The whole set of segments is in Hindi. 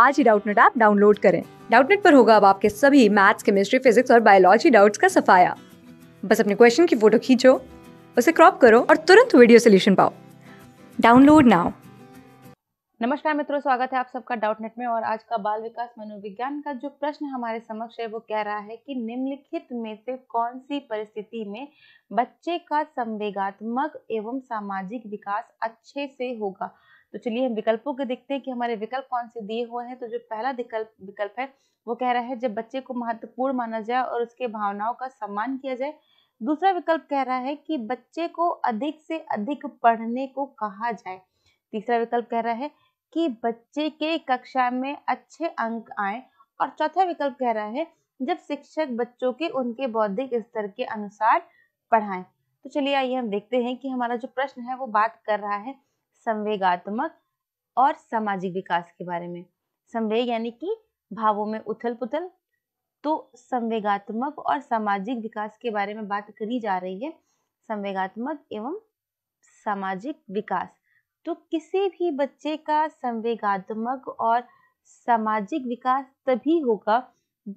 आज ही डाउटनेट ऐप डाउनलोड करें डाउटनेट पर होगा अब आपके सभी मैथ्स केमिस्ट्री फिजिक्स और बायोलॉजी डाउट्स का सफाया बस अपने क्वेश्चन की फोटो खींचो उसे क्रॉप करो और तुरंत वीडियो सोल्यूशन पाओ डाउनलोड नाउ नमस्कार मित्रों स्वागत है आप सबका डाउटनेट में और आज का बाल विकास मनोविज्ञान का जो प्रश्न हमारे समक्ष है वो कह रहा है कि निम्नलिखित में से कौन सी परिस्थिति में बच्चे का संवेगात्मक एवं सामाजिक विकास अच्छे से होगा तो चलिए हम विकल्पों के देखते हैं कि हमारे विकल्प कौन से दिए हुए हैं तो जो पहला विकल्प विकल्प है वो कह रहा है जब बच्चे को महत्वपूर्ण माना जाए और उसके भावनाओं का सम्मान किया जाए दूसरा विकल्प कह रहा है कि बच्चे को अधिक से अधिक पढ़ने को कहा जाए तीसरा विकल्प कह रहा है कि बच्चे के कक्षा में अच्छे अंक आए और चौथा विकल्प कह रहा है जब शिक्षक बच्चों के उनके बौद्धिक स्तर के अनुसार पढ़ाएं तो चलिए आइए हम देखते हैं कि हमारा जो प्रश्न है वो बात कर रहा है संवेगात्मक और सामाजिक विकास के बारे में संवेग यानी कि भावों में उथल पुथल तो संवेगात्मक और सामाजिक विकास के बारे में बात करी जा रही है संवेगात्मक एवं सामाजिक विकास तो किसी भी बच्चे का संवेगात्मक और सामाजिक विकास तभी होगा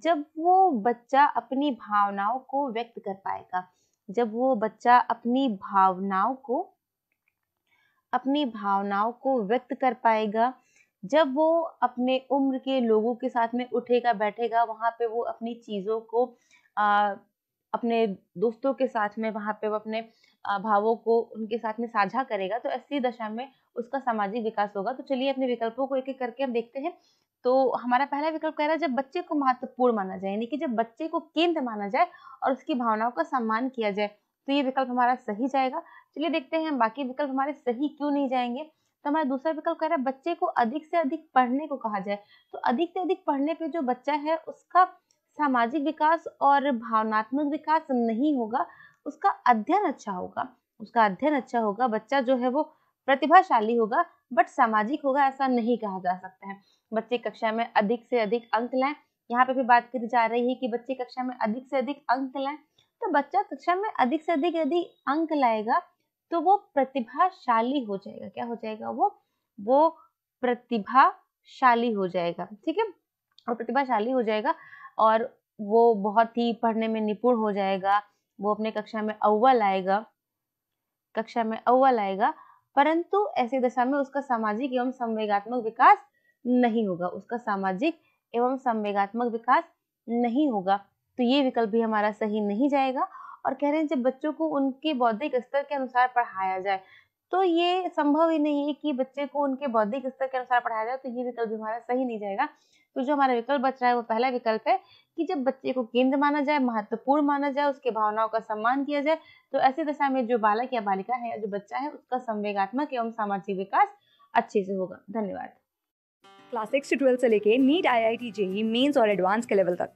जब वो बच्चा अपनी भावनाओं को व्यक्त कर पाएगा जब वो बच्चा अपनी भावनाओं को अपनी भावनाओं को व्यक्त कर पाएगा जब वो अपने उम्र के लोगों के साथ में उठेगा बैठेगा वहाँ पे वो अपनी चीज़ों को आ, अपने दोस्तों के साथ में वहाँ पे वो अपने भावों को उनके साथ में साझा करेगा तो ऐसी दशा में उसका सामाजिक विकास होगा तो चलिए अपने विकल्पों को एक एक करके हम देखते हैं तो हमारा पहला विकल्प कह रहा है जब बच्चे को महत्वपूर्ण माना जाए यानी कि जब बच्चे को केंद्र माना जाए और उसकी भावनाओं का सम्मान किया जाए तो ये विकल्प हमारा सही जाएगा चलिए देखते हैं हम बाकी विकल्प हमारे सही क्यों नहीं जाएंगे तो हमारा दूसरा विकल्प कह रहा है बच्चे को अधिक से अधिक पढ़ने को कहा जाए तो अधिक से अधिक पढ़ने पे जो बच्चा है उसका सामाजिक विकास और भावनात्मक विकास नहीं होगा उसका अध्ययन अच्छा होगा उसका अध्ययन अच्छा होगा बच्चा जो है वो प्रतिभाशाली होगा बट सामाजिक होगा ऐसा नहीं कहा जा सकता है बच्चे कक्षा में अधिक से अधिक अंक लाए यहाँ पे भी बात की जा रही है कि बच्चे कक्षा में अधिक से अधिक अंक लाए तो बच्चा कक्षा में अधिक से अधिक यदि अंक लाएगा तो वो प्रतिभाशाली हो जाएगा क्या हो जाएगा वो वो प्रतिभाशाली हो जाएगा ठीक है और प्रतिभाशाली हो जाएगा और वो बहुत ही पढ़ने में निपुण हो जाएगा वो अपने कक्षा में अव्वल आएगा कक्षा में अव्वल आएगा परंतु ऐसी दशा में उसका सामाजिक एवं संवेगात्मक विकास नहीं होगा उसका सामाजिक एवं संवेगात्मक विकास नहीं होगा तो ये विकल्प भी हमारा सही नहीं जाएगा और कह रहे हैं जब बच्चों को उनके बौद्धिक स्तर के अनुसार पढ़ाया जाए तो ये संभव ही नहीं है कि बच्चे को उनके बौद्धिक स्तर के अनुसार पढ़ाया जाए तो ये विकल्प भी हमारा सही नहीं जाएगा तो जो हमारा विकल्प बच रहा है वो पहला विकल्प है कि जब बच्चे को केंद्र माना जाए महत्वपूर्ण माना जाए उसके भावनाओं का सम्मान किया जाए तो ऐसी दशा में जो बालक या बालिका है जो बच्चा है उसका संवेगात्मक एवं सामाजिक विकास अच्छे से होगा धन्यवाद क्लास सिक्स से से लेके NEET I I T JEE mains और एडवांस के लेवल तक